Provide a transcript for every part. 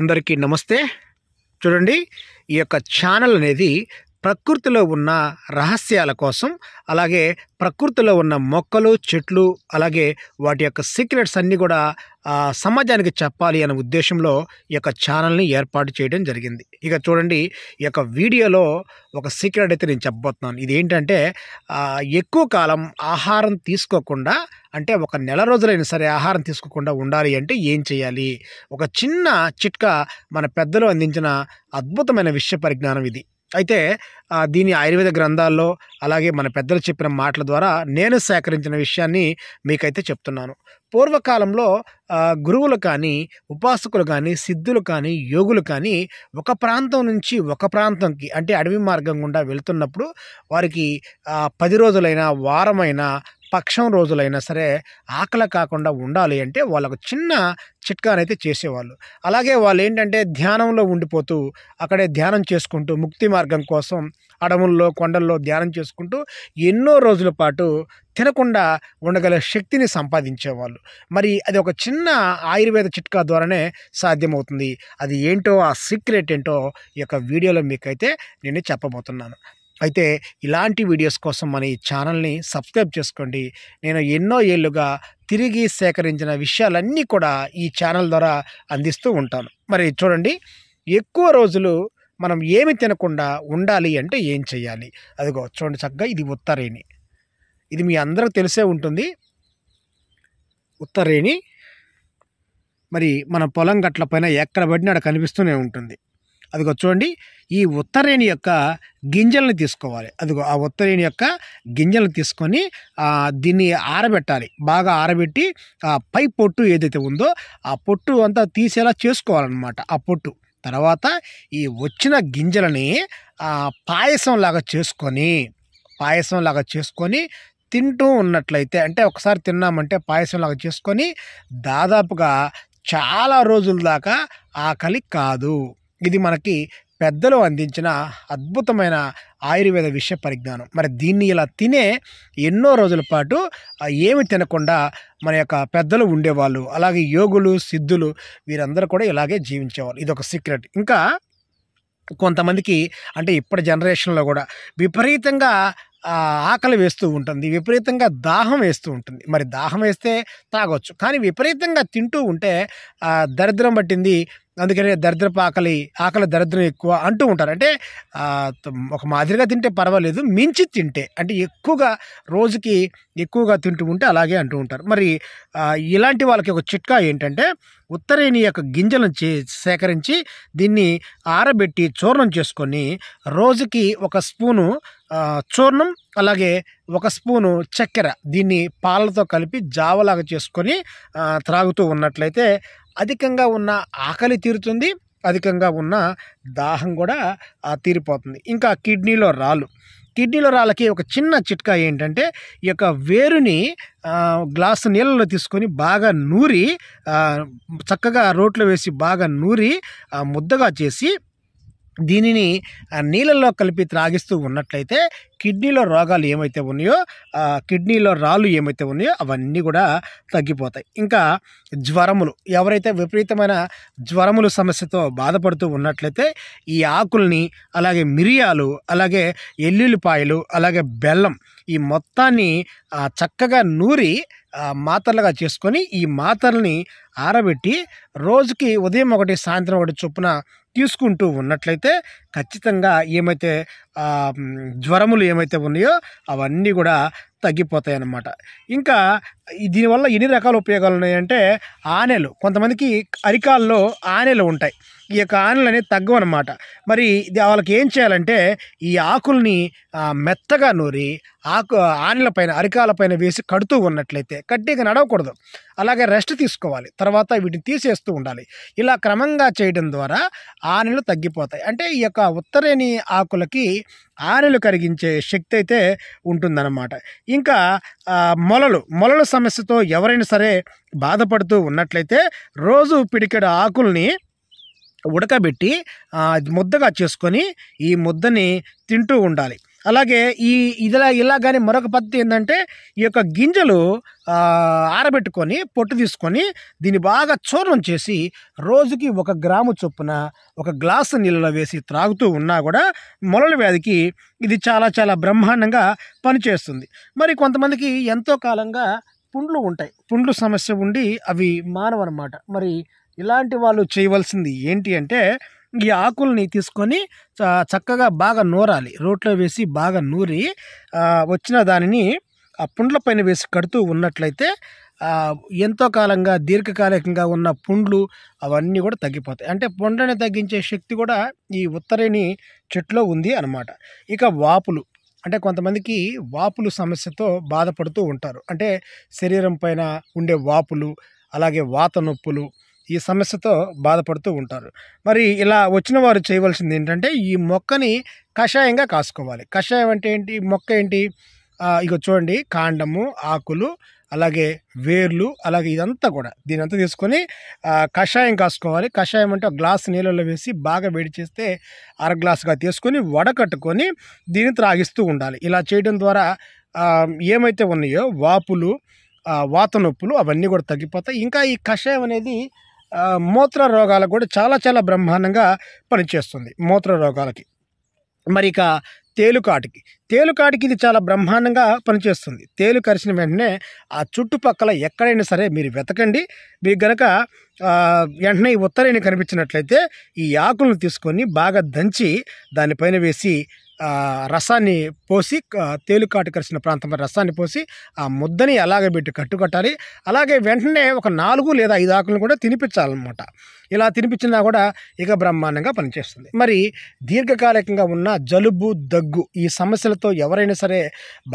అందరికీ నమస్తే చూడండి ఈ యొక్క ఛానల్ అనేది ప్రకృతిలో ఉన్న రహస్యాల కోసం అలాగే ప్రకృతిలో ఉన్న మొక్కలు చెట్లు అలాగే వాటి యొక్క సీక్రెట్స్ అన్నీ కూడా సమాజానికి చెప్పాలి అనే ఉద్దేశంలో ఈ యొక్క ఛానల్ని ఏర్పాటు చేయడం జరిగింది ఇక చూడండి ఈ యొక్క వీడియోలో ఒక సీక్రెట్ అయితే నేను చెప్పబోతున్నాను ఇది ఏంటంటే ఎక్కువ కాలం ఆహారం తీసుకోకుండా అంటే ఒక నెల రోజులైనా సరే ఆహారం తీసుకోకుండా ఉండాలి అంటే ఏం చేయాలి ఒక చిన్న చిట్కా మన పెద్దలు అందించిన అద్భుతమైన విషయ పరిజ్ఞానం ఇది అయితే దీని ఆయుర్వేద గ్రంథాల్లో అలాగే మన పెద్దలు చెప్పిన మాటల ద్వారా నేను సేకరించిన విషయాన్ని మీకైతే చెప్తున్నాను పూర్వకాలంలో గురువులు కానీ ఉపాసకులు కానీ సిద్ధులు కానీ యోగులు కానీ ఒక ప్రాంతం నుంచి ఒక ప్రాంతంకి అంటే అడవి మార్గం గుండా వెళ్తున్నప్పుడు వారికి పది రోజులైనా వారమైనా పక్షం రోజులైనా సరే ఆకలి కాకుండా ఉండాలి అంటే వాళ్ళకు చిన్న చిట్కానైతే చేసేవాళ్ళు అలాగే వాళ్ళు ఏంటంటే ధ్యానంలో ఉండిపోతూ అక్కడే ధ్యానం చేసుకుంటూ ముక్తి మార్గం కోసం అడవుల్లో కొండల్లో ధ్యానం చేసుకుంటూ ఎన్నో రోజుల పాటు తినకుండా ఉండగల శక్తిని సంపాదించేవాళ్ళు మరి అది ఒక చిన్న ఆయుర్వేద చిట్కా ద్వారానే సాధ్యమవుతుంది అది ఏంటో ఆ సీక్రెట్ ఏంటో ఈ యొక్క వీడియోలో మీకైతే నేను చెప్పబోతున్నాను అయితే ఇలాంటి వీడియోస్ కోసం మన ఈ ఛానల్ని సబ్స్క్రైబ్ చేసుకోండి నేను ఎన్నో ఏళ్ళుగా తిరిగి సేకరించిన విషయాలన్నీ కూడా ఈ ఛానల్ ద్వారా అందిస్తూ ఉంటాను మరి చూడండి ఎక్కువ రోజులు మనం ఏమి తినకుండా ఉండాలి అంటే ఏం చేయాలి అదిగో చూడండి చక్కగా ఇది ఉత్తరేణి ఇది మీ అందరూ తెలిసే ఉంటుంది ఉత్తరేణి మరి మన పొలం గట్ల పైన ఎక్కడ పడినా అక్కడ కనిపిస్తూనే ఉంటుంది అదిగో చూడండి ఈ ఉత్తరేణి యొక్క గింజలను తీసుకోవాలి అదిగో ఆ ఉత్తరేణి యొక్క గింజలను తీసుకొని దీన్ని ఆరబెట్టాలి బాగా ఆరబెట్టి ఆ పై పొట్టు ఏదైతే ఉందో ఆ పొట్టు అంతా తీసేలా చేసుకోవాలన్నమాట ఆ పొట్టు తర్వాత ఈ వచ్చిన గింజలని పాయసంలాగా చేసుకొని పాయసంలాగా చేసుకొని తింటూ ఉన్నట్లయితే అంటే ఒకసారి తిన్నామంటే పాయసం లాగా చేసుకొని దాదాపుగా చాలా రోజుల దాకా ఆకలి కాదు ఇది మనకి పెద్దలు అందించిన అద్భుతమైన ఆయుర్వేద విషయ పరిజ్ఞానం మరి దీన్ని ఇలా తినే ఎన్నో రోజుల పాటు ఏమి తినకుండా మన యొక్క పెద్దలు ఉండేవాళ్ళు అలాగే యోగులు సిద్ధులు వీరందరూ కూడా ఇలాగే జీవించేవాళ్ళు ఇది ఒక సీక్రెట్ ఇంకా కొంతమందికి అంటే ఇప్పటి జనరేషన్లో కూడా విపరీతంగా ఆకలి వేస్తూ ఉంటుంది విపరీతంగా దాహం వేస్తూ ఉంటుంది మరి దాహం వేస్తే తాగొచ్చు కానీ విపరీతంగా తింటూ ఉంటే దరిద్రం పట్టింది అందుకనే దరిద్రపు ఆకలి ఆకలి దరిద్రం ఎక్కువ అంటూ ఉంటారు అంటే ఒక మాదిరిగా తింటే పర్వాలేదు మించి తింటే అంటే ఎక్కువగా రోజుకి ఎక్కువగా తింటూ ఉంటే అలాగే అంటూ ఉంటారు మరి ఇలాంటి వాళ్ళకి ఒక చిట్కా ఏంటంటే ఉత్తరేణి యొక్క గింజలను చే సేకరించి దీన్ని ఆరబెట్టి చూర్ణం చేసుకొని రోజుకి ఒక స్పూను చూర్ణం అలాగే ఒక స్పూను చక్కెర దీన్ని పాలతో కలిపి జావలాగా చేసుకొని త్రాగుతూ ఉన్నట్లయితే అధికంగా ఉన్న ఆకలి తీరుతుంది అధికంగా ఉన్న దాహం కూడా తీరిపోతుంది ఇంకా కిడ్నీలో రాళ్ళు కిడ్నీలో రాళ్ళకి ఒక చిన్న చిట్కా ఏంటంటే ఈ యొక్క వేరుని గ్లాసు నీళ్ళలో తీసుకొని బాగా నూరి చక్కగా రోట్లో వేసి బాగా నూరి ముద్దగా చేసి దీనిని నీళ్ళల్లో కలిపి త్రాగిస్తూ ఉన్నట్లయితే కిడ్నీలో రోగాలు ఏమైతే ఉన్నాయో కిడ్నీలో రాళ్ళు ఏమైతే ఉన్నాయో అవన్నీ కూడా తగ్గిపోతాయి ఇంకా జ్వరములు ఎవరైతే విపరీతమైన జ్వరముల సమస్యతో బాధపడుతూ ఉన్నట్లయితే ఈ ఆకుల్ని అలాగే మిరియాలు అలాగే ఎల్లుల్లిపాయలు అలాగే బెల్లం ఈ మొత్తాన్ని చక్కగా నూరి మాత్రలుగా చేసుకొని ఈ మాత్రల్ని ఆరబెట్టి రోజుకి ఉదయం ఒకటి సాయంత్రం ఒకటి చొప్పున తీసుకుంటూ ఉన్నట్లయితే ఖచ్చితంగా ఏమైతే జ్వరములు ఏమైతే ఉన్నాయో అవన్నీ కూడా తగ్గిపోతాయి అన్నమాట ఇంకా దీనివల్ల ఎన్ని రకాల ఉపయోగాలు ఉన్నాయంటే ఆనెలు కొంతమందికి అరికాల్లో ఆనెలు ఉంటాయి ఈ యొక్క ఆనలు అనేది తగ్గవన్నమాట మరి వాళ్ళకి ఏం చేయాలంటే ఈ ఆకుల్ని మెత్తగా నూరి ఆకు ఆనలపైన పైన వేసి కడుతూ ఉన్నట్లయితే కట్టిగా నడవకూడదు అలాగే రెస్ట్ తీసుకోవాలి తర్వాత వీటిని తీసేస్తూ ఉండాలి ఇలా క్రమంగా చేయడం ద్వారా ఆనలు తగ్గిపోతాయి అంటే ఈ యొక్క ఉత్తరేణి ఆకులకి ఆనలు కరిగించే శక్తి అయితే ఉంటుందన్నమాట ఇంకా మొలలు మొలల సమస్యతో ఎవరైనా సరే బాధపడుతూ ఉన్నట్లయితే రోజు పిడికెడు ఆకుల్ని ఉడకబెట్టి ముద్దగా చేసుకొని ఈ ముద్దని తింటూ ఉండాలి అలాగే ఈ ఇదిలా ఇలా కానీ మరొక పద్ధతి ఏంటంటే ఈ యొక్క గింజలు ఆరబెట్టుకొని పొట్టు తీసుకొని దీన్ని బాగా చూర్ణం చేసి రోజుకి ఒక గ్రాము చొప్పున ఒక గ్లాసు నీళ్ళలో వేసి త్రాగుతూ ఉన్నా కూడా మొలల వ్యాధికి ఇది చాలా చాలా బ్రహ్మాండంగా పనిచేస్తుంది మరి కొంతమందికి ఎంతో కాలంగా పుండ్లు ఉంటాయి పుండ్లు సమస్య ఉండి అవి మానవన్నమాట మరి ఇలాంటి వాళ్ళు చేయవలసింది ఏంటి అంటే ఈ ఆకుల్ని తీసుకొని చక్కగా బాగా నూరాలి రోట్లో వేసి బాగా నూరి వచ్చిన దానిని ఆ పుండ్ల పైన వేసి కడుతూ ఉన్నట్లయితే ఎంతో కాలంగా దీర్ఘకాలికంగా ఉన్న పుండ్లు అవన్నీ కూడా తగ్గిపోతాయి అంటే పుండ్లని తగ్గించే శక్తి కూడా ఈ ఉత్తరేణి చెట్లో ఉంది అనమాట ఇక వాపులు అంటే కొంతమందికి వాపులు సమస్యతో బాధపడుతూ ఉంటారు అంటే శరీరం పైన ఉండే వాపులు అలాగే వాత నొప్పులు ఈ సమస్యతో బాధపడుతూ ఉంటారు మరి ఇలా వచ్చిన వారు చేయవలసింది ఏంటంటే ఈ మొక్కని కషాయంగా కాసుకోవాలి కషాయం అంటే ఏంటి మొక్క ఏంటి ఇక చూడండి కాండము ఆకులు అలాగే వేర్లు అలాగే ఇదంతా కూడా దీని అంతా తీసుకొని కషాయం కాసుకోవాలి కషాయం అంటే ఒక గ్లాస్ నీళ్ళలో వేసి బాగా వేడి చేస్తే అర గ్లాసుగా తీసుకొని వడకట్టుకొని దీన్ని త్రాగిస్తూ ఉండాలి ఇలా చేయడం ద్వారా ఏమైతే ఉన్నాయో వాపులు వాత నొప్పులు అవన్నీ కూడా తగ్గిపోతాయి ఇంకా ఈ కషాయం అనేది మూత్ర రోగాలకు కూడా చాలా చాలా బ్రహ్మాండంగా పనిచేస్తుంది మూత్ర రోగాలకి మరి ఇక తేలుకాటికి తేలుకాటికి ఇది చాలా బ్రహ్మాండంగా పనిచేస్తుంది తేలు కరిచిన వెంటనే ఆ చుట్టుపక్కల ఎక్కడైనా సరే మీరు వెతకండి మీకు గనక వెంటనే ఈ ఉత్తరైన కనిపించినట్లయితే ఈ ఆకులను తీసుకొని బాగా దంచి దానిపైన వేసి రసాన్ని పోసి తేలికాటు కలిసిన ప్రాంతం రసాన్ని పోసి ఆ ముద్దని అలాగే పెట్టి కట్టుకట్టాలి అలాగే వెంటనే ఒక నాలుగు లేదా ఐదు ఆకులను కూడా తినిపించాలన్నమాట ఇలా తినిపించినా కూడా ఇక బ్రహ్మాండంగా పనిచేస్తుంది మరి దీర్ఘకాలికంగా ఉన్న జలుబు దగ్గు ఈ సమస్యలతో ఎవరైనా సరే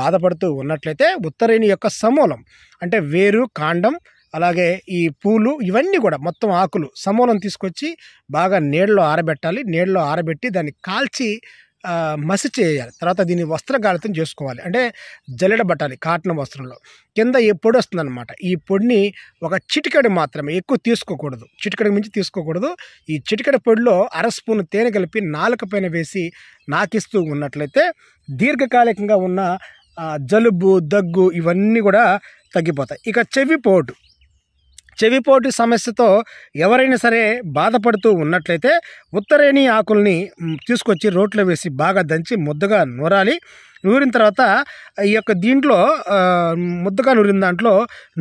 బాధపడుతూ ఉన్నట్లయితే ఉత్తరేణి యొక్క సమూలం అంటే వేరు కాండం అలాగే ఈ పూలు ఇవన్నీ కూడా మొత్తం ఆకులు సమూలం తీసుకొచ్చి బాగా నీళ్ళలో ఆరబెట్టాలి నీళ్ళలో ఆరబెట్టి దాన్ని కాల్చి మసి చేయాలి తర్వాత దీన్ని వస్త్రగాళితం చేసుకోవాలి అంటే జల్లెడబట్టాలి కాటన్ వస్త్రంలో కింద ఏ పొడి వస్తుందన్నమాట ఈ పొడిని ఒక చిటికెడు మాత్రమే ఎక్కువ తీసుకోకూడదు చిటికడి మించి తీసుకోకూడదు ఈ చిటికడి పొడిలో అర స్పూన్ తేనె కలిపి నాలుక పైన వేసి నాకిస్తూ ఉన్నట్లయితే దీర్ఘకాలికంగా ఉన్న జలుబు దగ్గు ఇవన్నీ కూడా తగ్గిపోతాయి ఇక చెవి పోటు చెవిపోటు సమస్యతో ఎవరైనా సరే బాధపడుతూ ఉన్నట్లయితే ఉత్తరేణి ఆకుల్ని తీసుకొచ్చి రోట్లో వేసి బాగా దంచి ముద్దగా నూరాలి నూరిన తర్వాత ఈ యొక్క దీంట్లో ముద్దగా నూరిన దాంట్లో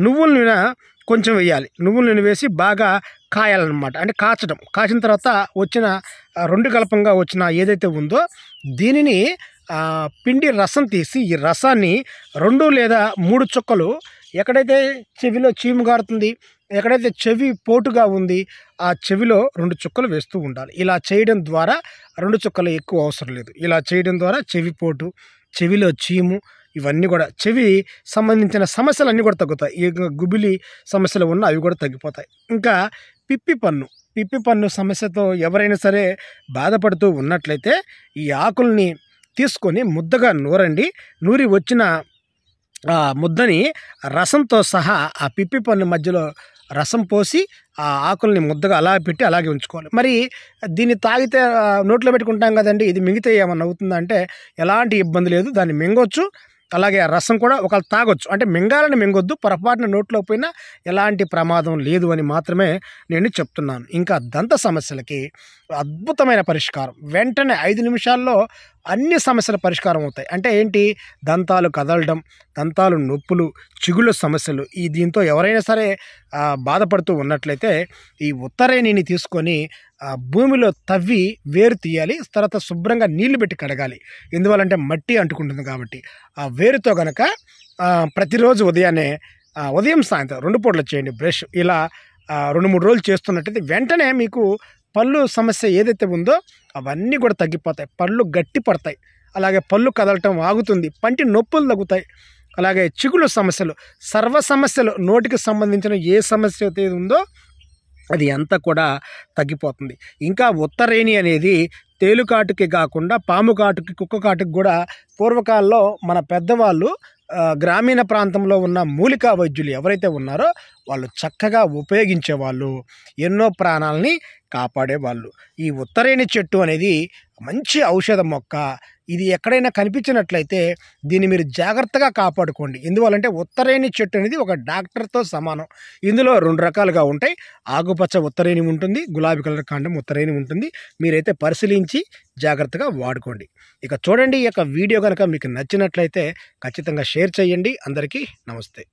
నువ్వుల నూనె కొంచెం వేయాలి నువ్వుల నూనె వేసి బాగా కాయాలన్నమాట అంటే కాచడం కాచిన తర్వాత వచ్చిన రెండు కలపంగా వచ్చిన ఏదైతే ఉందో దీనిని పిండి రసం తీసి ఈ రసాన్ని రెండు లేదా మూడు చుక్కలు ఎక్కడైతే చెవిలో చీము గారుతుంది ఎక్కడైతే చెవి పోటుగా ఉంది ఆ చెవిలో రెండు చుక్కలు వేస్తూ ఉండాలి ఇలా చేయడం ద్వారా రెండు చుక్కలు ఎక్కువ అవసరం లేదు ఇలా చేయడం ద్వారా చెవి పోటు చెవిలో చీము ఇవన్నీ కూడా చెవి సంబంధించిన సమస్యలు అన్నీ కూడా తగ్గుతాయి గుబిలి సమస్యలు ఉన్న అవి కూడా తగ్గిపోతాయి ఇంకా పిప్పి పన్ను పిప్పి పన్ను సమస్యతో ఎవరైనా సరే బాధపడుతూ ఉన్నట్లయితే ఈ ఆకుల్ని తీసుకొని ముద్దగా నూరండి నూరి వచ్చిన ముద్దని రసంతో సహా ఆ పిప్పి పన్ను మధ్యలో రసం పోసి ఆ ఆకుల్ని ముద్దగా అలా పెట్టి అలాగే ఉంచుకోవాలి మరి దీన్ని తాగితే నోట్లో పెట్టుకుంటాం కదండి ఇది మిగితే ఏమన్నా అవుతుందంటే ఎలాంటి ఇబ్బంది లేదు దాన్ని మింగొచ్చు అలాగే రసం కూడా ఒకళ్ళు తాగొచ్చు అంటే మింగాలని మింగొద్దు పొరపాటున నోట్లో పోయినా ఎలాంటి ప్రమాదం లేదు అని మాత్రమే నేను చెప్తున్నాను ఇంకా దంత సమస్యలకి అద్భుతమైన పరిష్కారం వెంటనే ఐదు నిమిషాల్లో అన్ని సమస్యల పరిష్కారం అవుతాయి అంటే ఏంటి దంతాలు కదలడం దంతాలు నొప్పులు చిగుళ్ళ సమస్యలు ఈ దీంతో ఎవరైనా సరే బాధపడుతూ ఉన్నట్లయితే ఈ ఉత్తరేణిని తీసుకొని భూమిలో తవ్వి వేరు తీయాలి తర్వాత శుభ్రంగా నీళ్లు పెట్టి కడగాలి ఎందువల్లంటే మట్టి అంటుకుంటుంది కాబట్టి ఆ వేరుతో గనక ప్రతిరోజు ఉదయాన్నే ఉదయం సాయంత్రం రెండు పూటలు చేయండి బ్రష్ ఇలా రెండు మూడు రోజులు చేస్తున్నట్టయితే వెంటనే మీకు పళ్ళు సమస్య ఏదైతే ఉందో అవన్నీ కూడా తగ్గిపోతాయి పళ్ళు గట్టి పడతాయి అలాగే పళ్ళు కదలటం ఆగుతుంది పంటి నొప్పులు తగ్గుతాయి అలాగే చిగుళ్ళ సమస్యలు సర్వ సమస్యలు నోటికి సంబంధించిన ఏ సమస్య అయితే ఉందో అది అంతా కూడా తగ్గిపోతుంది ఇంకా ఉత్తరేణి అనేది తేలుకాటుకి కాకుండా పాము కాటుకి కుక్క కాటుకి కూడా పూర్వకాలంలో మన పెద్దవాళ్ళు గ్రామీణ ప్రాంతంలో ఉన్న మూలికా వైద్యులు ఎవరైతే ఉన్నారో వాళ్ళు చక్కగా ఉపయోగించేవాళ్ళు ఎన్నో ప్రాణాలని కాపాడేవాళ్ళు ఈ ఉత్తరేణి చెట్టు అనేది మంచి ఔషధ మొక్క ఇది ఎక్కడైనా కనిపించినట్లయితే దీన్ని మీరు జాగ్రత్తగా కాపాడుకోండి ఎందువల్లంటే ఉత్తరేణి చెట్టు అనేది ఒక డాక్టర్తో సమానం ఇందులో రెండు రకాలుగా ఉంటాయి ఆకుపచ్చ ఉత్తరేణి ఉంటుంది గులాబీ కలర్ కాండం ఉత్తరేణి ఉంటుంది మీరైతే పరిశీలించి జాగ్రత్తగా వాడుకోండి ఇక చూడండి ఈ యొక్క వీడియో కనుక మీకు నచ్చినట్లయితే ఖచ్చితంగా షేర్ చేయండి అందరికీ నమస్తే